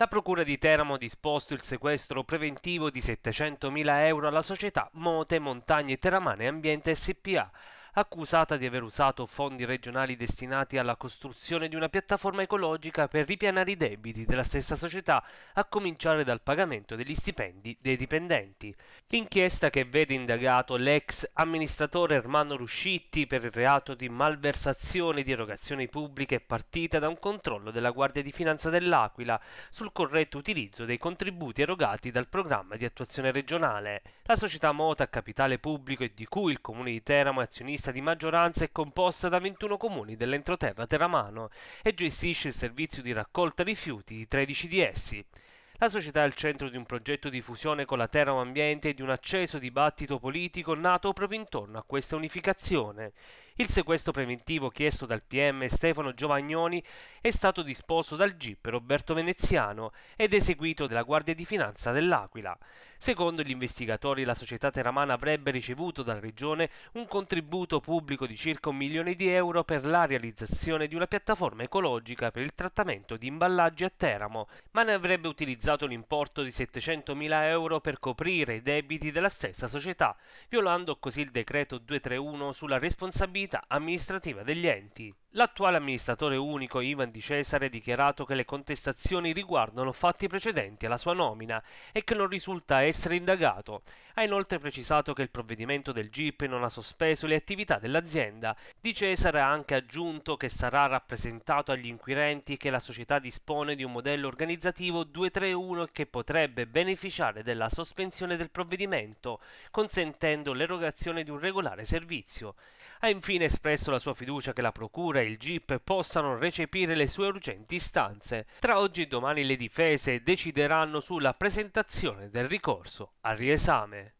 La Procura di Teramo ha disposto il sequestro preventivo di 700.000 euro alla società Mote Montagne Teramane Ambiente SPA accusata di aver usato fondi regionali destinati alla costruzione di una piattaforma ecologica per ripianare i debiti della stessa società, a cominciare dal pagamento degli stipendi dei dipendenti. L'inchiesta che vede indagato l'ex amministratore Ermano Ruscitti per il reato di malversazione di erogazioni pubbliche è partita da un controllo della Guardia di Finanza dell'Aquila sul corretto utilizzo dei contributi erogati dal programma di attuazione regionale. La società Mota a capitale pubblico e di cui il comune di Teramo è azionista di maggioranza è composta da 21 comuni dell'entroterra teramano e gestisce il servizio di raccolta rifiuti di 13 di essi. La società è al centro di un progetto di fusione con la Teramo Ambiente e di un acceso dibattito politico nato proprio intorno a questa unificazione. Il sequestro preventivo chiesto dal PM Stefano Giovagnoni è stato disposto dal GIP Roberto Veneziano ed eseguito dalla Guardia di Finanza dell'Aquila. Secondo gli investigatori la società teramana avrebbe ricevuto dalla Regione un contributo pubblico di circa un milione di euro per la realizzazione di una piattaforma ecologica per il trattamento di imballaggi a Teramo, ma ne avrebbe utilizzato l'importo di 700 mila euro per coprire i debiti della stessa società, violando così il decreto 231 sulla responsabilità l'attività amministrativa degli enti L'attuale amministratore unico Ivan Di Cesare ha dichiarato che le contestazioni riguardano fatti precedenti alla sua nomina e che non risulta essere indagato. Ha inoltre precisato che il provvedimento del GIP non ha sospeso le attività dell'azienda. Di Cesare ha anche aggiunto che sarà rappresentato agli inquirenti che la società dispone di un modello organizzativo 231 che potrebbe beneficiare della sospensione del provvedimento, consentendo l'erogazione di un regolare servizio. Ha infine espresso la sua fiducia che la Procura procura e il GIP possano recepire le sue urgenti istanze. Tra oggi e domani le difese decideranno sulla presentazione del ricorso al riesame.